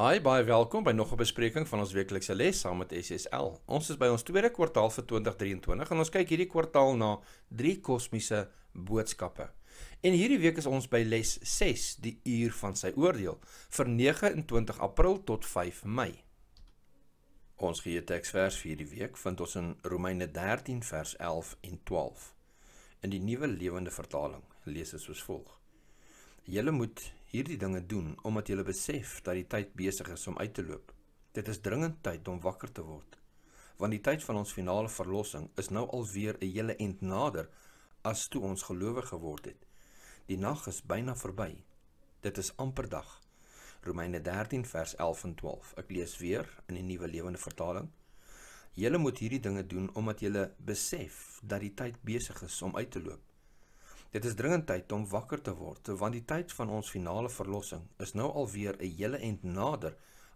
Hi, baie welkom by nog 'n bespreking van ons weeklikse les saam met SSL. Ons is by ons tweede kwartaal vir 2023 en ons kyk hierdie kwartaal na drie kosmiese boodskappe. En hierdie week is ons by les 6, die uur van sy oordeel, vir 29 April tot 5 Mei. Ons gee teksvers vir hierdie week vind ons in Romeine 13 vers 11 en 12. In die nuwe lewende vertaling lees dit soos volg: Julle moet hierdie dinge doen omdat jy besef dat die tyd besig is om uit te loop. Dit is dringend tyd om wakker te word, want die tyd van ons finale verlossing is nou alweer 'n hele end nader as toe ons gelowe geword het. Die nag is byna verby. Dit is amper dag. Romeine 13 vers 11 en 12. Ek lees weer in die Nuwe Lewende Vertaling. Julle moet hierdie dinge doen omdat julle besef dat die tyd besig is om uit te loop. Dit is dringend tyd om wakker te word, want die tyd van ons finale verlossing is nou alweer 'n hele end nader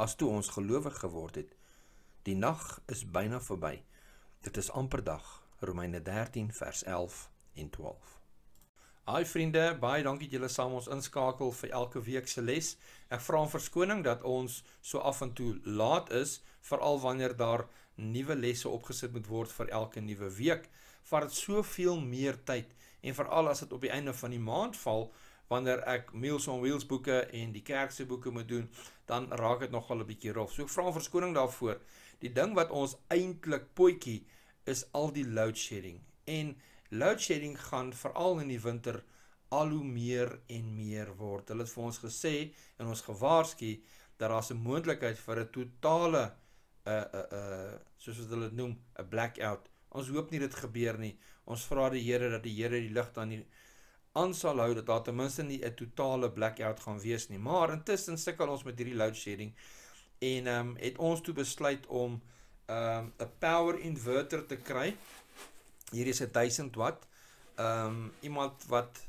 as toe ons gelowig geword het. Die nag is byna verby. Dit is amper dag. Romeine 13 vers 11 en 12. Hi vriende, baie dankie dat julle saam ons inskakel vir elke week se les. Ek vra om verskoning dat ons so af en toe laat is, veral wanneer daar nuwe lesse opgesit moet word vir elke nuwe week. Vat dit soveel meer tyd en veral as dit op die einde van die maand val wanneer ek meals on wheels boeke en die kerk se boeke moet doen, dan raak dit nogal 'n bietjie rof. So ek vra verskoning daarvoor. Die ding wat ons eintlik potjie is al die load shedding. En load shedding gaan veral in die winter al hoe meer en meer word. Hulle het vir ons gesê en ons gewaarsku dat daar 'n moontlikheid vir 'n totale 'n uh, eh, 'n uh, eh, uh, eh, soos wat hulle dit noem, 'n blackout Ons hoop nie dit gebeur nie. Ons vra die Here dat die Here die lig aan die aan sal hou dat daar ten minste nie 'n totale blackout gaan wees nie. Maar intussen sukkel ons met hierdie load shedding en ehm um, het ons toe besluit om ehm um, 'n power inverter te kry. Hier is 'n 1000 watt. Ehm um, iemand wat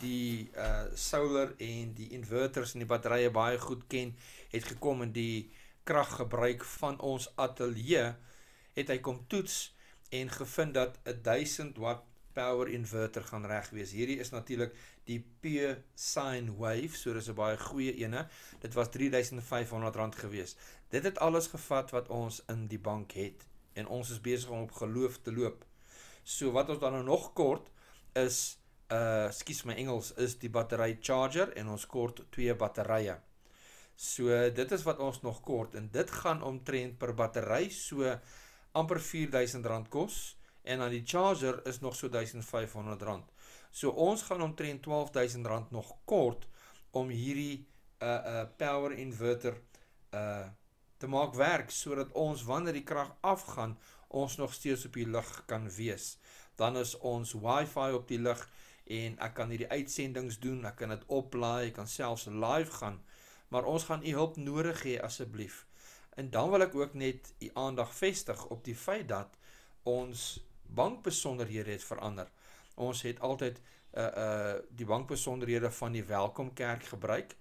die uh solar en die inverters en die batterye baie goed ken, het gekom in die kraggebruik van ons ateljee het hy kom toets en gevind dat 'n 1000 watt power inverter gaan reg wees. Hierdie is natuurlik die P sine wave, so dis 'n baie goeie ene. Dit was R3500 gewees. Dit het alles gevat wat ons in die bank het en ons is besig om op geloof te loop. So wat ons dan nou nog kort is uh eh, skus my Engels is die battery charger en ons kort twee batterye. So dit is wat ons nog kort en dit gaan omtrent per battery so amper R4000 kos en dan die charger is nog so R1500. So ons gaan omtrent R12000 nog kort om hierdie uh uh power inverter uh te maak werk sodat ons wanneer die krag afgaan, ons nog steeds op die lig kan wees. Dan is ons Wi-Fi op die lig en ek kan hierdie uitsendings doen, ek kan dit oplaai, ek kan selfs live gaan. Maar ons gaan u hulp nodig hê asseblief. 0800 En dan wil ek ook net u aandag vestig op die feit dat ons bankbesonderhede het verander. Ons het altyd uh uh die bankbesonderhede van die Welkom Kerk gebruik,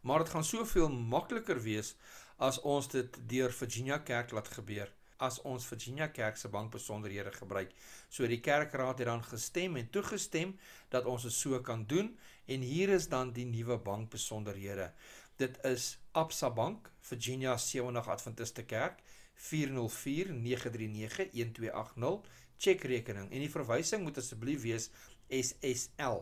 maar dit gaan soveel makliker wees as ons dit deur Virginia Kerk laat gebeur as ons Virginia Kerk se bankbesonderhede gebruik. So die kerkraad het dan gestem en toegestem dat ons dit so kan doen en hier is dan die nuwe bankbesonderhede. Dit is Absa Bank, Virginia 70 Adventiste Kerk, 404-939-1280, tjekrekening. En die verwysing moet asseblief wees SSL.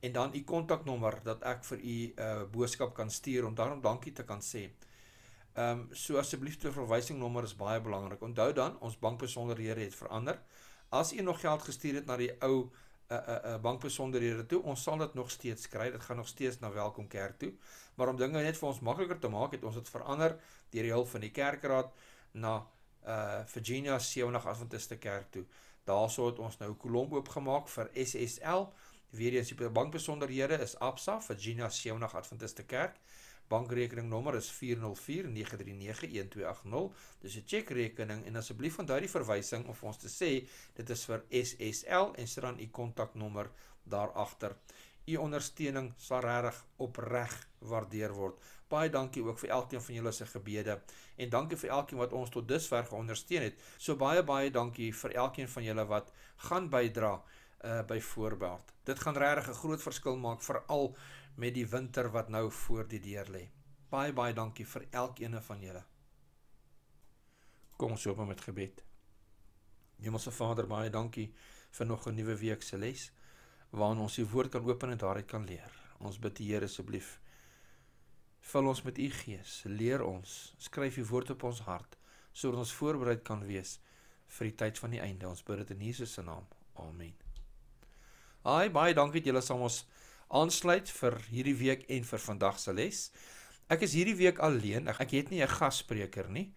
En dan die kontaknommer dat ek vir u 'n uh, eh, boodskap kan stuur om daarom dankie te kan sê. Ehm um, so asseblief die verwysingnommer is baie belangrik. Onthou dan, ons bankbesonderhede het verander. As u nog geld gestuur het na die ou uh, uh, bankbesonderhede toe. Ons sal dit nog steeds kry. Dit gaan nog steeds na Welkom Kerk toe. Maar om dinge net vir ons makliker te maak, het ons dit verander deur die hulp van die kerkraad na uh Virginia 70 Adventiste Kerk toe. Daarso het ons nou 'n kolom oopgemaak vir SSL. Weer eens die bankbesonderhede is Absa Virginia 70 Adventiste Kerk. Bankrekeningnommer is 4049391280. Dis 'n chekrekening en asseblief onthou die verwysing om ons te sê dit is vir SSL en sit dan u kontaknommer daar agter. U ondersteuning sal regtig opreg waardeer word. Baie dankie ook vir elkeen van julle se gebede en dankie vir elkeen wat ons tot dusver geondersteun het. So baie baie dankie vir elkeen van julle wat gaan bydra uh eh, byvoorbeeld. Dit gaan regtig 'n groot verskil maak veral met die winter wat nou voor die deur lê. Baie baie dankie vir elkeen van julle. Kom ons hoop met gebed. Hemelse Vader, baie dankie vir nog 'n nuwe week se les waarin ons die woord kan open en daaruit kan leer. Ons bid die Here asseblief vul ons met u gees, leer ons, skryf u woord op ons hart sodat ons voorbereid kan wees vir die tyd van die einde. Ons bid dit in Jesus se naam. Amen. Ai, baie dankie dat julle saam ons aansluit vir hierdie week en vir vandag se les. Ek is hierdie week alleen. Ek het nie 'n gasspreker nie.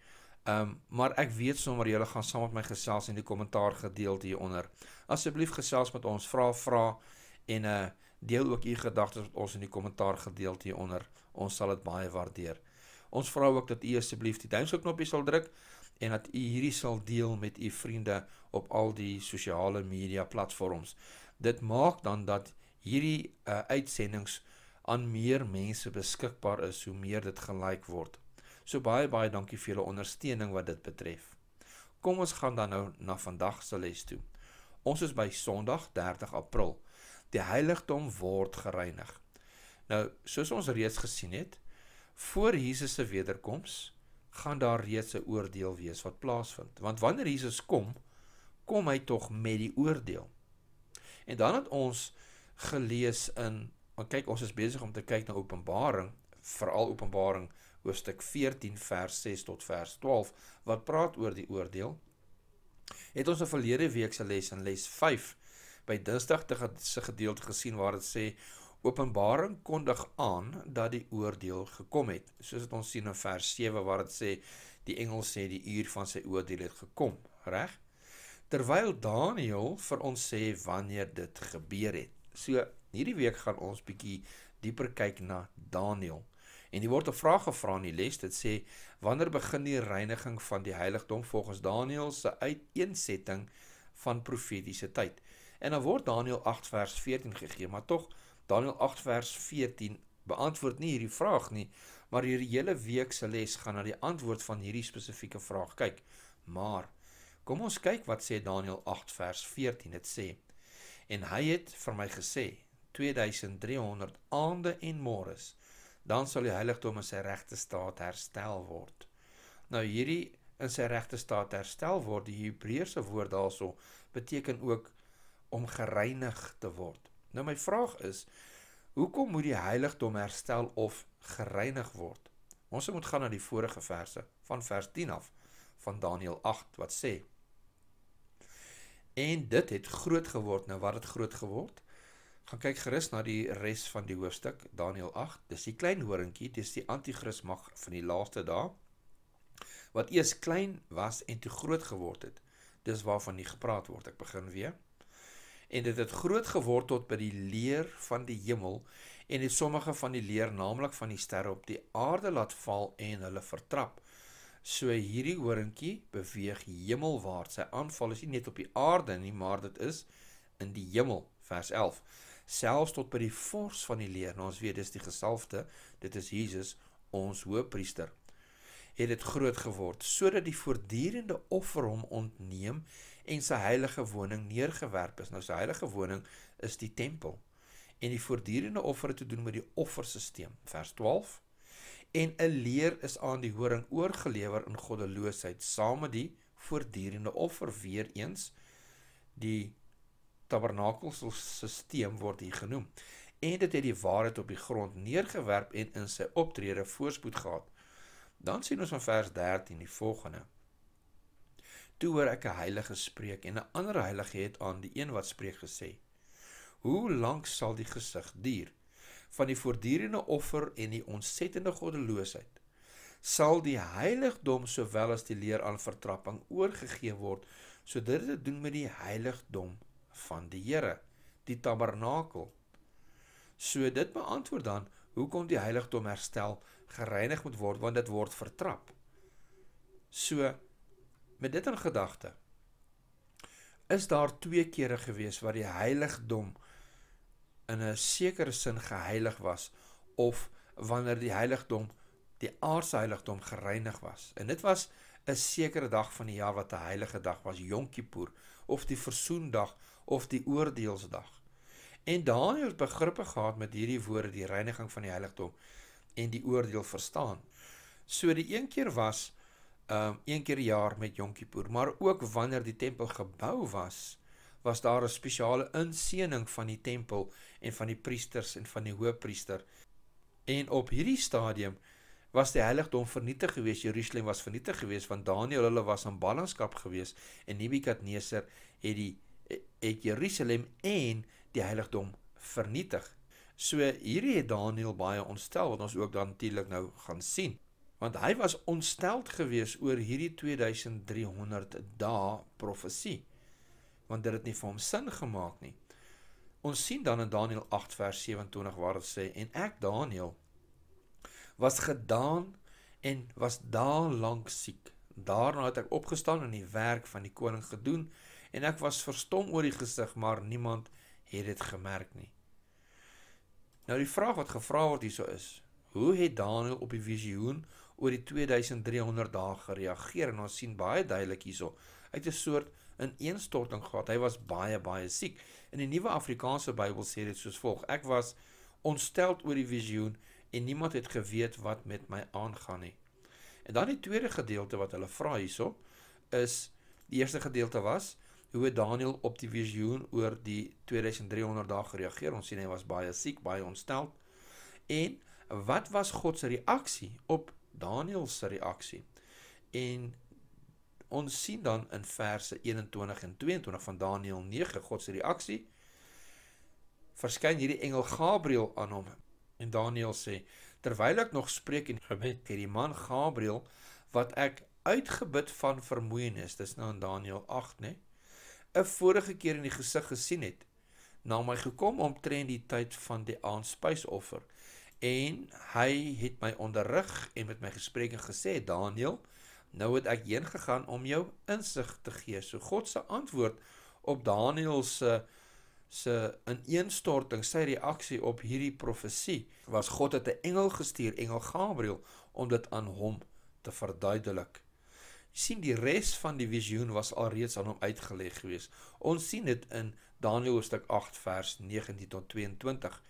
Ehm um, maar ek weet sommer julle gaan saam met my gesels in die kommentaar gedeelte hieronder. Asseblief gesels met ons, vra vra en uh deel ook u gedagtes met ons in die kommentaar gedeelte hieronder. Ons sal dit baie waardeer. Ons vra ook dat u asseblief die duimpie knoppie sal druk en dat u hierdie sal deel met u vriende op al die sosiale media platforms. Dit maak dan dat hierdie uh, uitsendings aan meer mense beskikbaar is, hoe meer dit gelyk word. So baie baie dankie vir julle ondersteuning wat dit betref. Kom ons gaan dan nou na vandag se les toe. Ons is by Sondag 30 April. Die heiligdom word gereinig. Nou, soos ons reeds gesien het, voor Jesus se wederkoms gaan daar reeds 'n oordeel wees wat plaasvind. Want wanneer Jesus kom, kom hy tog met die oordeel. En dan het ons gelees in kyk ons is besig om te kyk na Openbaring, veral Openbaring hoofstuk 14 vers 6 tot vers 12 wat praat oor die oordeel. Het ons 'n verlede week se les in les 5 by Dinsdag te se gedeelte gesien waar dit sê Openbaring kondig aan dat die oordeel gekom het. Soos dit ons sien in vers 7 waar dit sê die engel sê die uur van sy oordeel het gekom, reg? Terwyl Daniël vir ons sê wanneer dit gebeur het. So hierdie week gaan ons bietjie dieper kyk na Daniël. En hier word 'n vraag gevra in die les wat sê wanneer begin die reiniging van die heiligdom volgens Daniël se uiteensetting van profetiese tyd. En dan word Daniël 8 vers 14 gegee, maar tog Daniël 8 vers 14 beantwoord nie hierdie vraag nie, maar hierdie hele week se les gaan na die antwoord van hierdie spesifieke vraag kyk. Maar kom ons kyk wat sê Daniël 8 vers 14. Dit sê en hy het vir my gesê 2300 aande en môres dan sal die heiligdom in sy regte staat herstel word. Nou hierdie in sy regte staat herstel word, die Hebreëse woord daarso beteken ook om gereinig te word. Nou my vraag is, hoekom moet die heiligdom herstel of gereinig word? Ons moet gaan na die vorige verse van vers 10 af van Daniël 8 wat sê en dit het groot geword nou wat het groot geword gaan kyk gerus na die res van die hoofstuk Daniël 8 dis die klein horingkie dis die anti-kris mag van die laaste dae wat eers klein was en toe groot geword het dis waarvan nie gepraat word ek begin weer en dit het groot geword tot by die leer van die hemel en het sommige van die leer naamlik van die sterre op die aarde laat val en hulle vertrap So hierdie horingkie beweeg hemelwaarts. Sy aanval is nie net op die aarde nie, maar dit is in die hemel, vers 11. Selfs tot by die vors van die leer. Nou ons weet dis die gesalfde, dit is Jesus, ons hoëpriester. Het dit groot geword sodat die voortdurende offer hom ontneem en sy heilige woning neergewerp is. Nou sy heilige woning is die tempel en die voortdurende offer te doen met die offerstelsel, vers 12 en 'n leer is aan die horing oorgelewer in goddeloosheid saam met die voortdurende offer weer eens die tabernakelstelsel word hier genoem en dit het die waarheid op die grond neergewerp en in sy optrede voorspoed gehad dan sien ons van vers 13 die volgende toe hoor ek 'n heilige spreek en 'n ander heilige het aan die een wat spreek gesê hoe lank sal die gesig duur van die voortdurende offer en die ontsettende goddeloosheid sal die heiligdom sowel as die leer aan vertrapping oorgegee word sodat dit te doen met die heiligdom van die Here die tabernakel so dit beantwoord dan hoekom die heiligdom herstel gereinig moet word want dit word vertrap so met dit in gedagte is daar twee kere gewees waar die heiligdom in 'n sekere sin geheilig was of wanneer die heiligdom die aardse heiligdom gereinig was. En dit was 'n sekere dag van die jaar wat 'n heilige dag was, Yom Kippur of die verzoendag of die oordeelsdag. En Daniël het begrippe gehad met hierdie woorde die reiniging van die heiligdom en die oordeel verstaan. So die een keer was ehm um, een keer per jaar met Yom Kippur, maar ook wanneer die tempel gebou was was daar 'n spesiale inseening van die tempel en van die priesters en van die hoofpriester. En op hierdie stadium was die heiligdom vernietig geweest. Jerusalem was vernietig geweest want Daniël hulle was aan ballingskap geweest en Nebukadneser het die het Jerusalem en die heiligdom vernietig. So hierdie het Daniël baie ontstel wat ons ook dan natuurlik nou gaan sien. Want hy was ontsteld geweest oor hierdie 2300 dae profesie want dit het nie vir hom sin gemaak nie. Ons sien dan in Daniël 8 vers 27 waar dit sê en ek Daniël was gedaan en was daar lank siek. Daarna het ek opgestaan en die werk van die koning gedoen en ek was verstom oor die gesig, maar niemand het dit gemerk nie. Nou die vraag wat gevra word hierso is: Hoe het Daniël op die visioen oor die 2300 dae gereageer? En ons sien baie duidelik hierso uit 'n soort in instorting gehad. Hy was baie baie siek. In die Nuwe Afrikaanse Bybel sê dit soos volg: Ek was ontstel oor die visioen en niemand het geweet wat met my aangaan nie. En dan die tweede gedeelte wat hulle vra hysop is die eerste gedeelte was hoe Daniel op die visioen oor die 2300 dae gereageer. Ons sien hy was baie siek, baie ontstel. En wat was God se reaksie op Daniel se reaksie? En ons sien dan in verse 21 en 22 van Daniël 9 God se reaksie verskyn hierdie engel Gabriël aan hom en Daniël sê terwyl ek nog spreek en gebid het die man Gabriël wat ek uitgebid van vermoeienis dis nou in Daniël 8 nê 'n vorige keer in die gesig gesien het na my gekom omtrent die tyd van die aanspysoffer en hy het my onderrig en met my gesprekke gesê Daniël Nou het ek heen gegaan om jou insig te gee. So God se antwoord op Daniël se eh, se ineenstorting, sy reaksie op hierdie profesie was God het 'n engel gestuur, engel Gabriël, om dit aan hom te verduidelik. Sien die res van die visioen was alreeds aan hom uitgeleg gewees. Ons sien dit in Daniël hoofstuk 8 vers 19 tot 22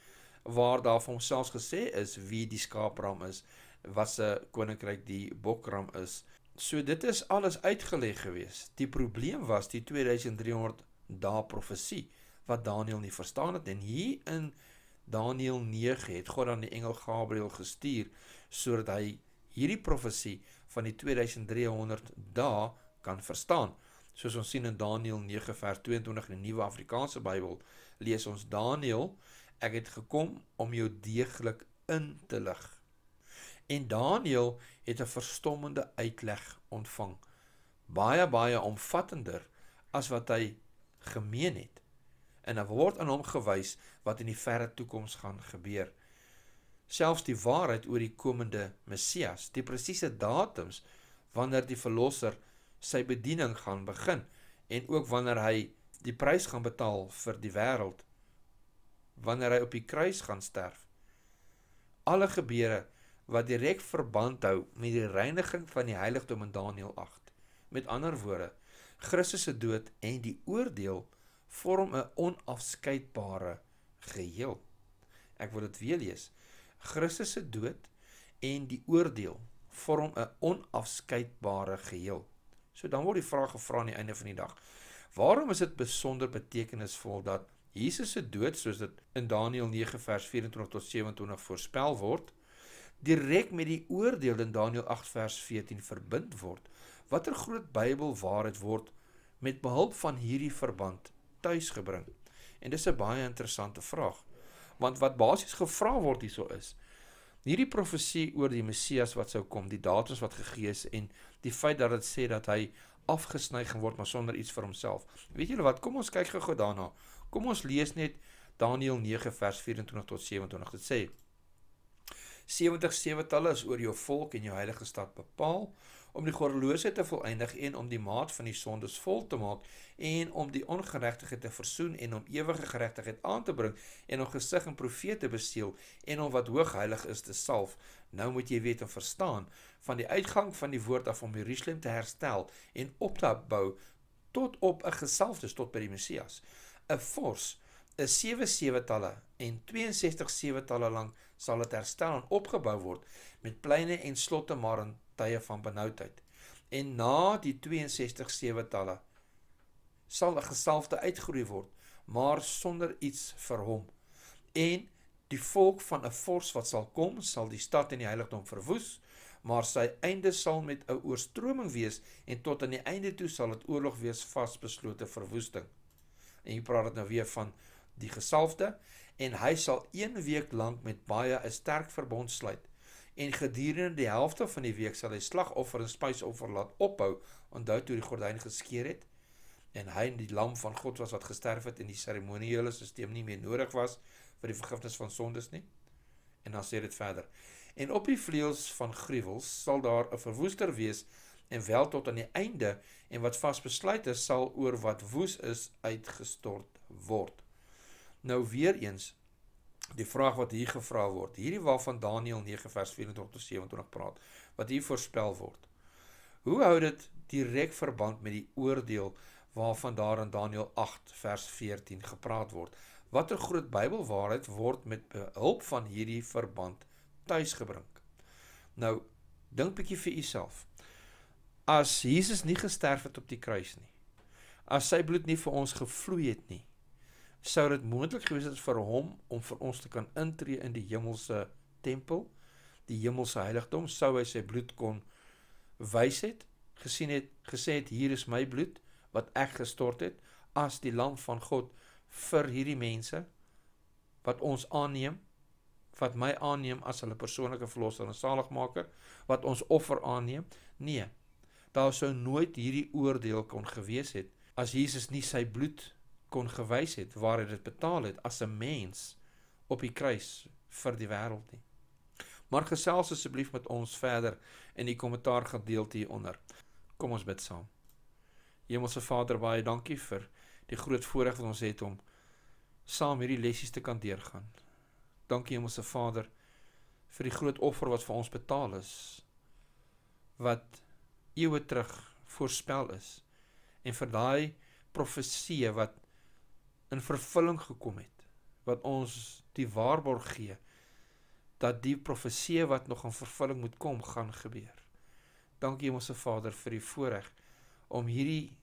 waar daar van homself gesê is wie die skaapram is, wat se koninkryk die bokram is, So dit is alles uitgelê gewees. Die probleem was die 2300 dae profesie wat Daniël nie verstaan het en hier in Daniël 9 het God aan die engel Gabriël gestuur sodat hy hierdie profesie van die 2300 dae kan verstaan. Soos ons sien in Daniël 9 vers 22 in die Nuwe Afrikaanse Bybel lees ons Daniël, ek het gekom om jou deeglik in te lig. En Daniël het 'n verstommende uitleg ontvang. Baie baie omvattender as wat hy gemeen het. En daar er word aan hom gewys wat in die verre toekoms gaan gebeur. Selfs die waarheid oor die komende Messias, die presiese datums wanneer die verlosser sy bediening gaan begin en ook wanneer hy die prys gaan betaal vir die wêreld wanneer hy op die kruis gaan sterf. Alle gebeure wat direk verband hou met die reiniging van die heiligdom in Daniël 8. Met ander woorde, Christus se dood en die oordeel vorm 'n onafskeidbare geheel. Ek wil dit weer lees. Christus se dood en die oordeel vorm 'n onafskeidbare geheel. So dan word die vraag gevra aan die einde van die dag: Waarom is dit besonder betekenisvol dat Jesus se dood soos dit in Daniël 9 vers 24 tot 27 voorspel word, direk met die oordeel in Daniël 8 vers 14 verbind word. Watter groot Bybelwaarheid word met behulp van hierdie verband tuisgebring? En dis 'n baie interessante vraag. Want wat basies gevra word hierso is hierdie profesie oor die Messias wat sou kom, die datums wat gegee is en die feit dat dit sê dat hy afgesny gaan word maar sonder iets vir homself. Weet julle wat? Kom ons kyk gou-gou daarna. Kom ons lees net Daniël 9 vers 24 tot 27. Dit sê 70 sewetalle is oor jou volk en jou heilige stad bepaal om die goddeloosheid te volëindig en om die maat van die sondes vol te maak en om die ongeregtigheid te versoen en om ewige geregtigheid aan te bring en om gesig en profete beseël en om wat hoog heilig is te salf nou moet jy weet en verstaan van die uitgang van die woord af om Jerusalem te herstel en op te bou tot op 'n gesalfdes tot by die Messias 'n vors 'n sewe sewetalle en 62 sewe talle lank sal dit herstel en opgebou word met pleine en slotte maar in tye van benoudheid. En na die 62 sewe talle sal 'n gesalfde uitgroei word, maar sonder iets vir hom. En die volk van 'n vors wat sal kom, sal die stad en die heiligdom verwoes, maar sy einde sal met 'n oorstroming wees en tot aan die einde toe sal dit oorlog wees vasbeslote verwoesting. En hier praat dit nou weer van die gesalfde en hy sal 1 week lank met baie 'n sterk verbond sluit en gedurende die helfte van die week sal hy slagoffer en spysoffer laat ophou onthou toe die gordyn geskeur het en hy en die lam van God was wat gesterf het en die seremoniële stelsel nie meer nodig was vir die vergifnis van sondes nie en dan sê dit verder en op die vleuels van gruwels sal daar 'n verwoester wees en wel tot aan die einde en wat vasbesluit is sal oor wat woes is uitgestort word Nou weer eens die vraag wat hier gevra word, hierdie waarvan Daniël 9 vers 24 tot 27 praat, wat hier voorspel word. Hoe hou dit direk verband met die oordeel waarvan daar in Daniël 8 vers 14 gepraat word? Watter groot Bybelwaarheid word met behulp van hierdie verband tuisgebring? Nou, dink bietjie vir jouself. As Jesus nie gesterf het op die kruis nie, as sy bloed nie vir ons gevloei het nie, sou dit moontlik gewees het vir hom om vir ons te kan intree in die hemelse tempel, die hemelse heiligdom, sou hy sy bloed kon wys het, gesien het, gesê het hier is my bloed wat ek gestort het as die lam van God vir hierdie mense wat ons aanneem wat my aanneem as hulle persoonlike verlosser en saligmaker wat ons offer aanneem nee daar sou nooit hierdie oordeel kon gewees het as Jesus nie sy bloed kon gewys het waar hy dit betaal het as 'n mens op die kruis vir die wêreld nie. Maar gesels asseblief met ons verder in die kommentaar gedeelte hieronder. Kom ons bid saam. Hemelse Vader, baie dankie vir die groot voorreg wat ons het om saam hierdie lessies te kan deurgaan. Dankie Hemelse Vader vir die groot offer wat vir ons betaal is wat eeue terug voorspel is en vir daai profeseë wat in vervulling gekom het wat ons die waarborg gee dat die profeseë wat nog in vervulling moet kom gaan gebeur. Dankie Hemelse Vader vir die voorreg om hierdie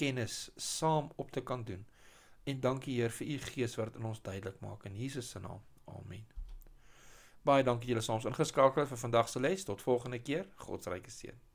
kennis saam op te kan doen. En dankie Heer vir u Gees wat in ons duidelik maak in Jesus se naam. Amen. Baie dankie julle soms ingeskakel vir vandag se les. Tot volgende keer. God se ryke seën.